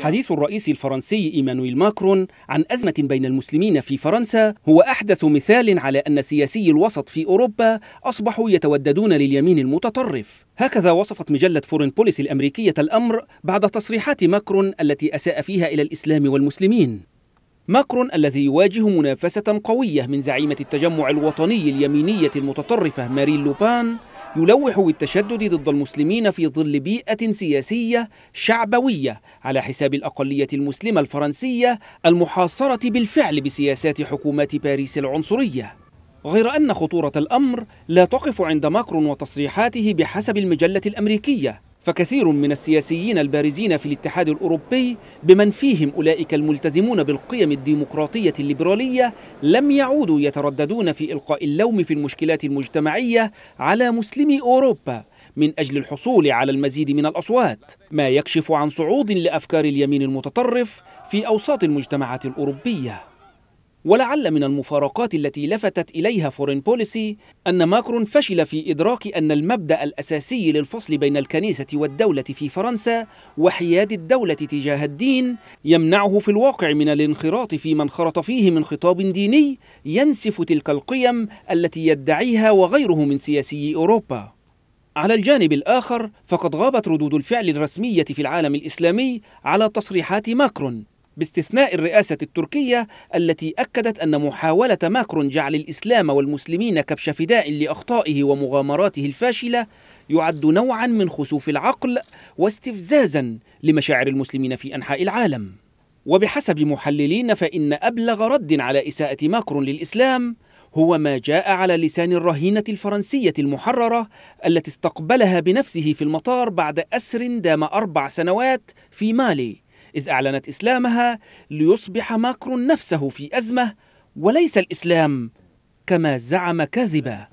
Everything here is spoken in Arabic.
حديث الرئيس الفرنسي إيمانويل ماكرون عن أزمة بين المسلمين في فرنسا هو أحدث مثال على أن سياسي الوسط في أوروبا أصبحوا يتوددون لليمين المتطرف هكذا وصفت مجلة فورين بوليس الأمريكية الأمر بعد تصريحات ماكرون التي أساء فيها إلى الإسلام والمسلمين ماكرون الذي يواجه منافسة قوية من زعيمة التجمع الوطني اليمينية المتطرفة مارين لوبان يلوح بالتشدد ضد المسلمين في ظل بيئة سياسية شعبوية على حساب الأقلية المسلمة الفرنسية المحاصرة بالفعل بسياسات حكومات باريس العنصرية غير أن خطورة الأمر لا تقف عند ماكرون وتصريحاته بحسب المجلة الأمريكية فكثير من السياسيين البارزين في الاتحاد الأوروبي بمن فيهم أولئك الملتزمون بالقيم الديمقراطية الليبرالية لم يعودوا يترددون في إلقاء اللوم في المشكلات المجتمعية على مسلمي أوروبا من أجل الحصول على المزيد من الأصوات ما يكشف عن صعود لأفكار اليمين المتطرف في أوساط المجتمعات الأوروبية ولعل من المفارقات التي لفتت إليها فورين بوليسي أن ماكرون فشل في إدراك أن المبدأ الأساسي للفصل بين الكنيسة والدولة في فرنسا وحياد الدولة تجاه الدين يمنعه في الواقع من الانخراط في انخرط فيه من خطاب ديني ينسف تلك القيم التي يدعيها وغيره من سياسي أوروبا على الجانب الآخر فقد غابت ردود الفعل الرسمية في العالم الإسلامي على تصريحات ماكرون باستثناء الرئاسة التركية التي أكدت أن محاولة ماكرون جعل الإسلام والمسلمين كبش فداء لأخطائه ومغامراته الفاشلة يعد نوعا من خسوف العقل واستفزازا لمشاعر المسلمين في أنحاء العالم وبحسب محللين فإن أبلغ رد على إساءة ماكرون للإسلام هو ما جاء على لسان الرهينة الفرنسية المحررة التي استقبلها بنفسه في المطار بعد أسر دام أربع سنوات في مالي إذ أعلنت إسلامها ليصبح ماكرون نفسه في أزمة وليس الإسلام كما زعم كاذبا